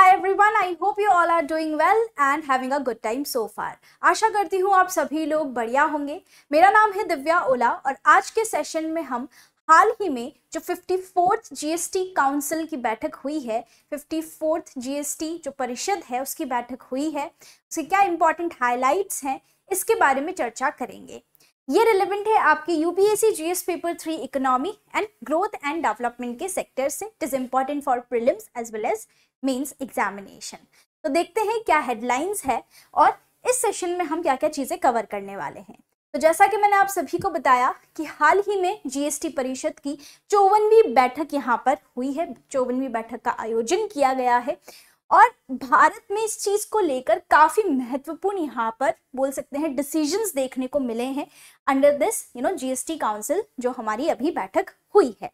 High everyone I hope you all are doing well and having a good time so far आशा करती हूँ आप सभी लोग बढ़िया होंगे मेरा नाम है दिव्या ओला और आज के सेशन में हम हाल ही में जो fifty fourth G S T council की बैठक हुई है fifty fourth G S T जो परिषद है उसकी बैठक हुई है उसके क्या इंपॉर्टेंट हाईलाइट्स हैं इसके बारे में चर्चा करेंगे ये रिलेवेंट है आपके U P S C G S paper three economy and growth and development के सेक्टर से it is important for prelims as well as mains examination तो देखते हैं क्या हेडलाइंस है और इस सेशन में हम क्या क्या चीज़ें कवर करने वाले हैं तो जैसा कि मैंने आप सभी को बताया कि हाल ही में जीएसटी परिषद की चौवनवीं बैठक यहाँ पर हुई है चौवनवीं बैठक का आयोजन किया गया है और भारत में इस चीज को लेकर काफी महत्वपूर्ण यहाँ पर बोल सकते हैं डिसीजंस देखने को मिले हैं under this you know GST council जो हमारी अभी बैठक हुई है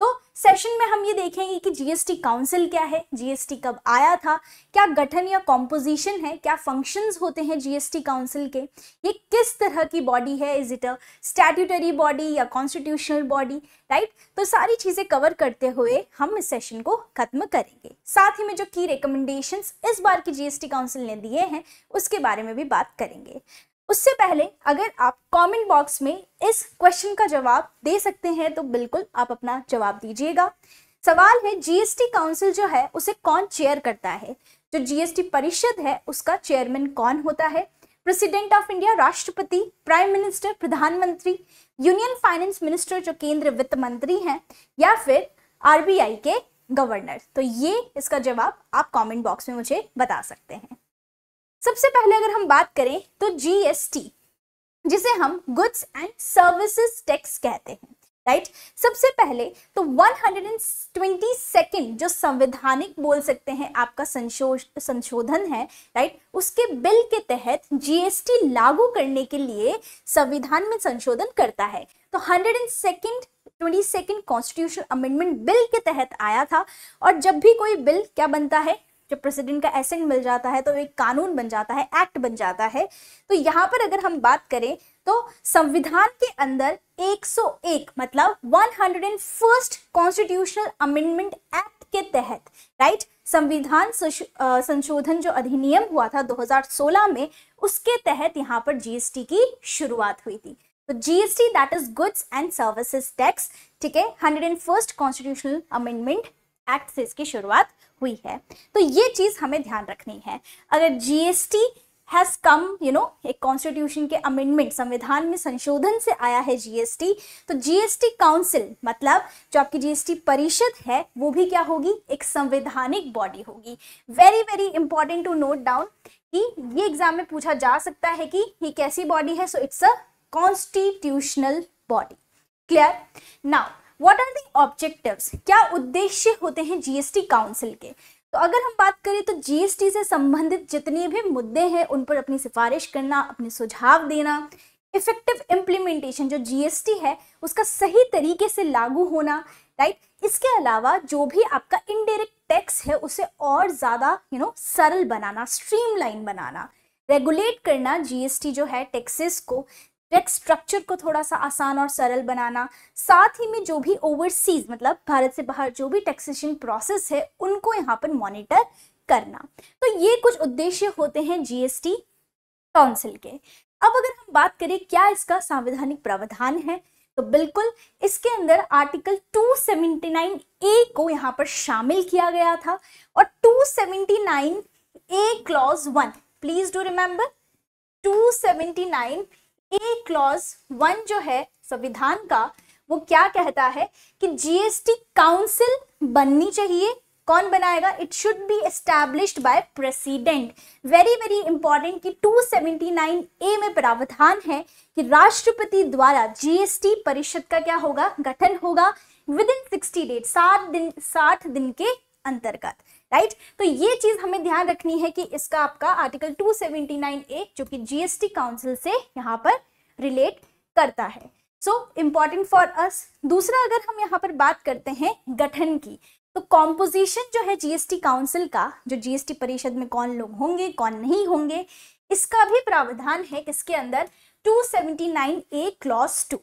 तो सेशन में हम ये देखेंगे कि जीएसटी काउंसिल क्या है जीएसटी कब आया था क्या गठन या कॉम्पोजिशन है क्या फंक्शंस होते हैं जीएसटी काउंसिल के ये किस तरह की बॉडी है is it a statutory body या कॉन्स्टिट्यूशनल बॉडी राइट तो सारी चीज़ें कवर करते हुए हम इस सेशन को खत्म करेंगे साथ ही में जो की रिकमेंडेशन इस बार की जीएसटी काउंसिल ने दिए हैं उसके बारे में भी बात करेंगे उससे पहले अगर आप कमेंट बॉक्स में इस क्वेश्चन का जवाब दे सकते हैं तो बिल्कुल आप अपना जवाब दीजिएगा सवाल है जीएसटी काउंसिल जो है उसे कौन चेयर करता है जो जीएसटी परिषद है उसका चेयरमैन कौन होता है प्रेसिडेंट ऑफ इंडिया राष्ट्रपति प्राइम मिनिस्टर प्रधानमंत्री यूनियन फाइनेंस मिनिस्टर जो केंद्रीय वित्त मंत्री हैं या फिर आरबीआई के गवर्नर तो ये इसका जवाब आप कमेंट बॉक्स में मुझे बता सकते हैं सबसे पहले अगर हम बात करें तो जीएसटी जिसे हम गुड्स एंड सर्विसेज टैक्स कहते हैं राइट right? सबसे पहले तो 120 सेकंड जो संवैधानिक बोल सकते हैं आपका संशोधन है राइट right? उसके बिल के तहत जीएसटी लागू करने के लिए संविधान में संशोधन करता है तो and second twenty second constitution amendment bill के तहत आया था और जब भी कोई बिल क्या बनता है जब प्रेसिडेंट का एसेंट मिल जाता है तो एक कानून बन जाता है एक्ट बन जाता है तो यहाँ पर अगर हम बात करें तो संविधान के अंदर 101 मतलब 101st कॉन्स्टिट्यूशनल अमेंडमेंट एक्ट के तहत राइट संविधान संशोधन जो अधिनियम हुआ था 2016 में उसके तहत यहाँ पर जीएसटी की शुरुआत हुई थी तो GST that is goods and services tax ठीक है hundred and first constitutional amendment act से इसकी शुरुआत हुई है तो ये चीज़ हमें ध्यान रखनी है अगर GST has come you know एक कॉन्स्टिट्यूशन के अमेंडमेंट संविधान में संशोधन से आया है जीएसटी तो जीएसटी काउंसिल मतलब जो आपकी जीएसटी परिषद है वो भी क्या होगी एक संवैधानिक बॉडी होगी very very important to note down कि ये एग्जाम में पूछा जा सकता है कि ये कैसी बॉडी है so it's a constitutional body clear now what are the objectives क्या उद्देश्य होते हैं जीएसटी काउंसिल के तो अगर हम बात करें तो जीएसटी से संबंधित जितने भी मुद्दे हैं उन पर अपनी सिफारिश करना अपने सुझाव देना इफेक्टिव इम्प्लीमेंटेशन जो जीएसटी है उसका सही तरीके से लागू होना राइट इसके अलावा जो भी आपका इनडायरेक्ट टैक्स है उसे और ज़्यादा यू नो सरल बनाना स्ट्रीमलाइन बनाना रेगुलेट करना जीएसटी जो है टैक्सेस को टैक्स स्ट्रक्चर को थोड़ा सा आसान और सरल बनाना साथ ही में जो भी ओवरसीज मतलब भारत से बाहर जो भी टैक्सेशन प्रोसेस है उनको यहाँ पर मॉनिटर करना तो ये कुछ उद्देश्य होते हैं जीएसटी काउंसिल के अब अगर हम बात करें क्या इसका संवैधानिक प्रावधान है तो बिल्कुल इसके अंदर आर्टिकल 279 ए को यहाँ पर शामिल किया गया था और 279 A clause one please do remember 279 A clause one जो है संविधान का वो क्या कहता है कि जीएसटी काउंसिल बननी चाहिए कौन बनाएगा it should be established by president very very important कि 279 ए में प्रावधान है कि राष्ट्रपति द्वारा जीएसटी परिषद का क्या होगा गठन होगा विद इन सिक्सटी डेट सात दिन साठ दिन के अंतर्गत राइट तो ये चीज हमें ध्यान रखनी है कि इसका आपका आर्टिकल 279 ए जो कि जीएसटी काउंसिल से यहाँ पर रिलेट करता है सो इम्पॉर्टेंट फॉर अस दूसरा अगर हम यहाँ पर बात करते हैं गठन की तो कॉम्पोजिशन जो है जीएसटी काउंसिल का जो जीएसटी परिषद में कौन लोग होंगे कौन नहीं होंगे इसका भी प्रावधान है किसके अंदर 279 A clause two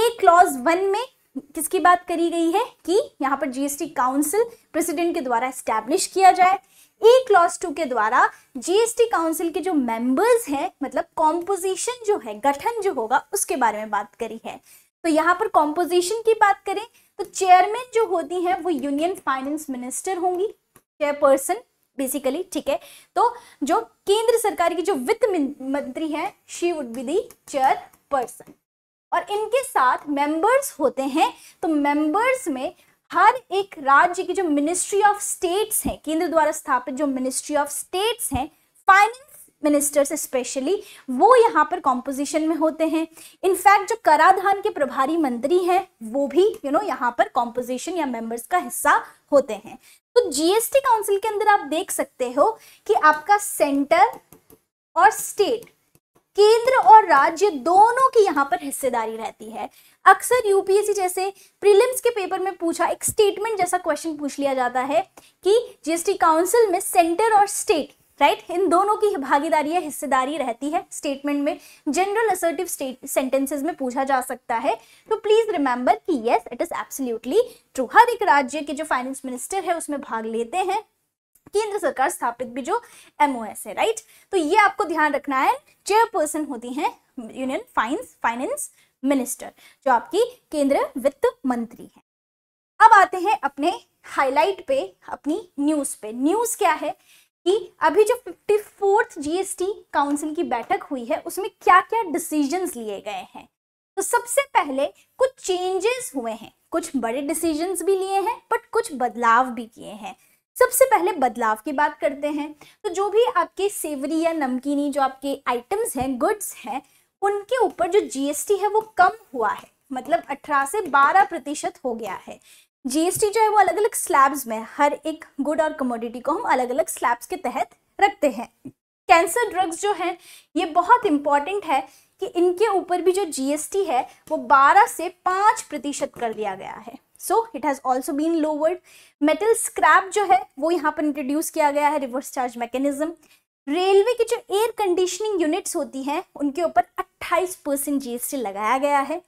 A clause one में किसकी बात करी गई है कि यहाँ पर जीएसटी काउंसिल प्रेसिडेंट के द्वारा स्टैब्लिश किया जाए ई क्लॉस टू के द्वारा जीएसटी काउंसिल के जो मेंबर्स हैं मतलब कॉम्पोजिशन जो है गठन जो होगा उसके बारे में बात करी है तो यहाँ पर कॉम्पोजिशन की बात करें तो चेयरमैन जो होती हैं वो यूनियन फाइनेंस मिनिस्टर होंगी चेयरपर्सन बेसिकली ठीक है तो जो केंद्र सरकार की जो वित्त मंत्री है she would be the chairperson और इनके साथ मेंबर्स होते हैं तो मेंबर्स में हर एक राज्य की जो मिनिस्ट्री ऑफ स्टेट्स हैं केंद्र द्वारा स्थापित जो मिनिस्ट्री ऑफ स्टेट्स हैं फाइनेंस मिनिस्टर्स स्पेशली वो यहाँ पर कॉम्पोजिशन में होते हैं इनफैक्ट जो कराधान के प्रभारी मंत्री हैं वो भी यू नो यहाँ पर कॉम्पोजिशन या मेंबर्स का हिस्सा होते हैं तो जीएसटी काउंसिल के अंदर आप देख सकते हो कि आपका सेंटर और स्टेट केंद्र और राज्य दोनों की यहाँ पर हिस्सेदारी रहती है अक्सर यूपीएससी जैसे प्रीलिम्स के पेपर में पूछा एक स्टेटमेंट जैसा क्वेश्चन पूछ लिया जाता है कि जीएसटी काउंसिल में सेंटर और स्टेट राइट इन दोनों की भागीदारी या हिस्सेदारी रहती है स्टेटमेंट में जनरल असर्टिव स्टेट सेंटेंसेस में पूछा जा सकता है तो प्लीज रिमेंबर कि yes it is absolutely true हर एक राज्य के जो फाइनेंस मिनिस्टर है उसमें भाग लेते हैं केंद्र सरकार स्थापित भी जो एमओएस है राइट तो ये आपको ध्यान रखना है चेयरपर्सन होती है यूनियन फाइनेंस फाइनेंस मिनिस्टर जो आपकी केंद्र वित्त मंत्री है अब आते हैं अपने हाईलाइट पे अपनी न्यूज पे न्यूज क्या है कि अभी जो फिफ्टी फोर्थ जीएसटी काउंसिल की बैठक हुई है उसमें क्या क्या डिसीजन लिए गए हैं तो सबसे पहले कुछ चेंजेस हुए हैं कुछ बड़े डिसीजन भी लिए हैं बट कुछ बदलाव भी किए हैं सबसे पहले बदलाव की बात करते हैं तो जो भी आपके सेवरी या नमकीनी जो आपके आइटम्स हैं गुड्स हैं उनके ऊपर जो जीएसटी है वो कम हुआ है मतलब 18 से 12 प्रतिशत हो गया है जीएसटी जो है वो अलग अलग स्लैब्स में हर एक गुड और कमोडिटी को हम अलग अलग स्लैब्स के तहत रखते हैं कैंसर ड्रग्स जो हैं ये बहुत इंपॉर्टेंट है कि इनके ऊपर भी जो जीएसटी है वो 12 से 5 प्रतिशत कर दिया गया है so it has also been lowered metal scrap जो है वो यहाँ पर इंट्रोड्यूस किया गया है रिवर्स चार्ज मैकेनिज्म रेलवे की जो एयर कंडीशनिंग यूनिट्स होती हैं उनके ऊपर 28 परसेंट जीएसटी लगाया गया है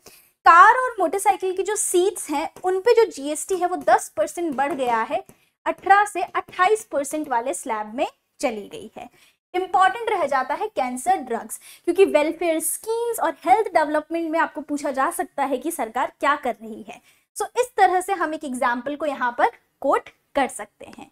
कार और मोटरसाइकिल की जो सीट्स हैं उन पे जो जीएसटी है वो 10 परसेंट बढ़ गया है 18 से 28 परसेंट वाले स्लैब में चली गई है इंपॉर्टेंट रह जाता है कैंसर ड्रग्स क्योंकि वेलफेयर स्कीम्स और हेल्थ डेवलपमेंट में आपको पूछा जा सकता है कि सरकार क्या कर रही है सो इस तरह से हम एक एग्जाम्पल को यहाँ पर कोट कर सकते हैं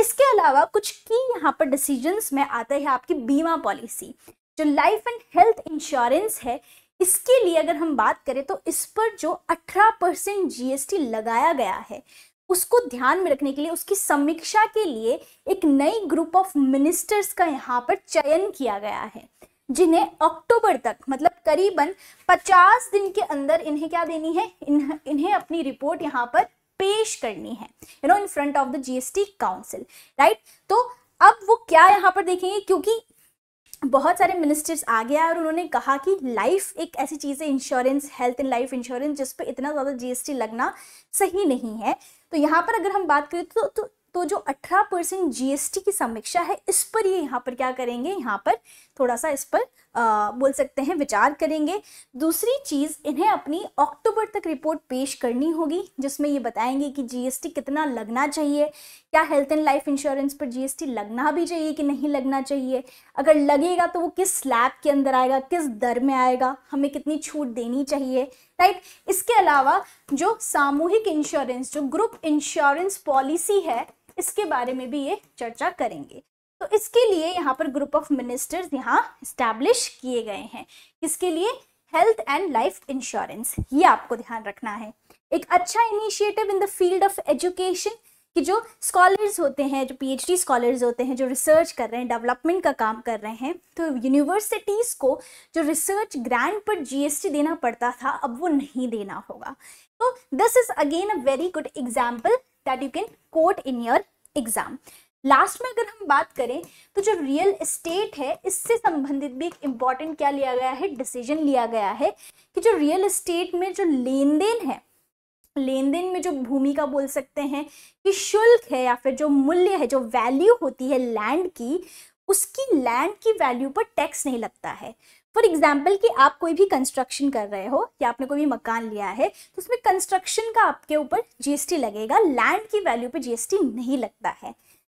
इसके अलावा कुछ की यहाँ पर डिसीजंस में आता है आपकी बीमा पॉलिसी जो लाइफ एंड हेल्थ इंश्योरेंस है इसके लिए अगर हम बात करें तो इस पर जो 18 परसेंट जीएसटी लगाया गया है उसको ध्यान में रखने के लिए उसकी समीक्षा के लिए एक नई ग्रुप ऑफ मिनिस्टर्स का यहाँ पर चयन किया गया है जिन्हें अक्टूबर तक मतलब करीबन 50 दिन के अंदर इन्हें क्या देनी है इन्हें अपनी रिपोर्ट यहाँ पर पेश करनी है you know in front of the GST council right तो अब वो क्या यहाँ पर देखेंगे क्योंकि बहुत सारे मिनिस्टर्स आ गया और उन्होंने कहा कि लाइफ एक ऐसी चीज़ है insurance health and life insurance जिस पर इतना ज़्यादा जीएसटी लगना सही नहीं है तो यहाँ पर अगर हम बात करें तो, तो तो जो 18 परसेंट जीएसटी की समीक्षा है इस पर ये यहाँ पर क्या करेंगे यहाँ पर थोड़ा सा इस पर आ, बोल सकते हैं विचार करेंगे दूसरी चीज़ इन्हें अपनी अक्टूबर तक रिपोर्ट पेश करनी होगी जिसमें ये बताएंगे कि जीएसटी कितना लगना चाहिए क्या हेल्थ एंड लाइफ इंश्योरेंस पर जीएसटी लगना भी चाहिए कि नहीं लगना चाहिए अगर लगेगा तो वो किस स्लैब के अंदर आएगा किस दर में आएगा हमें कितनी छूट देनी चाहिए राइट इसके अलावा जो सामूहिक इंश्योरेंस जो ग्रुप इंश्योरेंस पॉलिसी है इसके बारे में भी ये चर्चा करेंगे तो इसके लिए यहाँ पर ग्रुप ऑफ मिनिस्टर्स यहाँ स्टैब्लिश किए गए हैं इसके लिए हेल्थ एंड लाइफ इंश्योरेंस ये आपको ध्यान रखना है एक अच्छा initiative in the field of education कि जो स्कॉलर्स होते हैं जो पीएचडी स्कॉलर्स होते हैं जो रिसर्च कर रहे हैं डेवलपमेंट का काम कर रहे हैं तो यूनिवर्सिटीज़ को जो रिसर्च ग्रांट पर जीएसटी देना पड़ता था अब वो नहीं देना होगा तो this is again a very good example that you can quote in your exam last में अगर हम बात करें तो जो रियल इस्टेट है इससे संबंधित भी एक इम्पॉर्टेंट क्या लिया गया है डिसीजन लिया गया है कि जो रियल इस्टेट में जो लेन देन है लेन देन में जो भूमि का बोल सकते हैं कि शुल्क है या फिर जो मूल्य है जो वैल्यू होती है लैंड की उसकी लैंड की वैल्यू पर टैक्स नहीं लगता है फॉर एग्जाम्पल कि आप कोई भी कंस्ट्रक्शन कर रहे हो या आपने कोई भी मकान लिया है तो उसमें कंस्ट्रक्शन का आपके ऊपर जीएसटी लगेगा लैंड की वैल्यू पे जीएसटी नहीं लगता है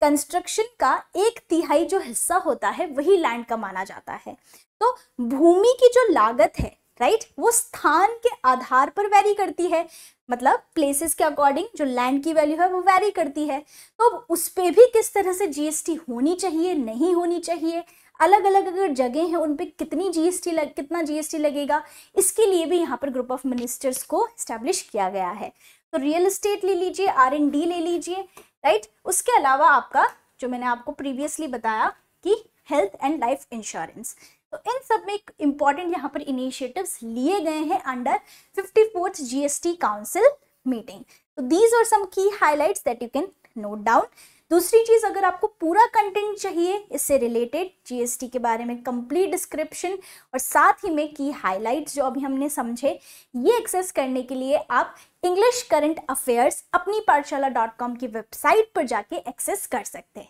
कंस्ट्रक्शन का एक तिहाई जो हिस्सा होता है वही लैंड का माना जाता है तो भूमि की जो लागत है राइट right? वो स्थान के आधार पर वेरी करती है मतलब प्लेसेस के अकॉर्डिंग जो लैंड की वैल्यू है वो वैरी करती है तो उस पर भी किस तरह से जीएसटी होनी चाहिए नहीं होनी चाहिए अलग अलग अगर जगह हैं उन पर कितनी जीएसटी लग कितना जी लगेगा इसके लिए भी यहाँ पर ग्रुप ऑफ मिनिस्टर्स को इस्टेब्लिश किया गया है तो रियल इस्टेट ले लीजिए आर एंड डी ले लीजिए राइट उसके अलावा आपका जो मैंने आपको प्रीवियसली बताया कि हेल्थ एंड लाइफ इंश्योरेंस तो इन सब में एक इम्पॉर्टेंट यहाँ पर इनिशिएटिव्स लिए गए हैं under fifty fourth G council meeting तो these are some key highlights that you can note down दूसरी चीज़ अगर आपको पूरा कंटेंट चाहिए इससे रिलेटेड जीएसटी के बारे में कंप्लीट डिस्क्रिप्शन और साथ ही में की हाइलाइट्स जो अभी हमने समझे ये एक्सेस करने के लिए आप इंग्लिश करंट अफेयर्स अपनी पाठशाला डॉट कॉम की वेबसाइट पर जाके एक्सेस कर सकते हैं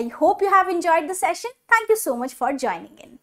I hope you have enjoyed the session thank you so much for joining in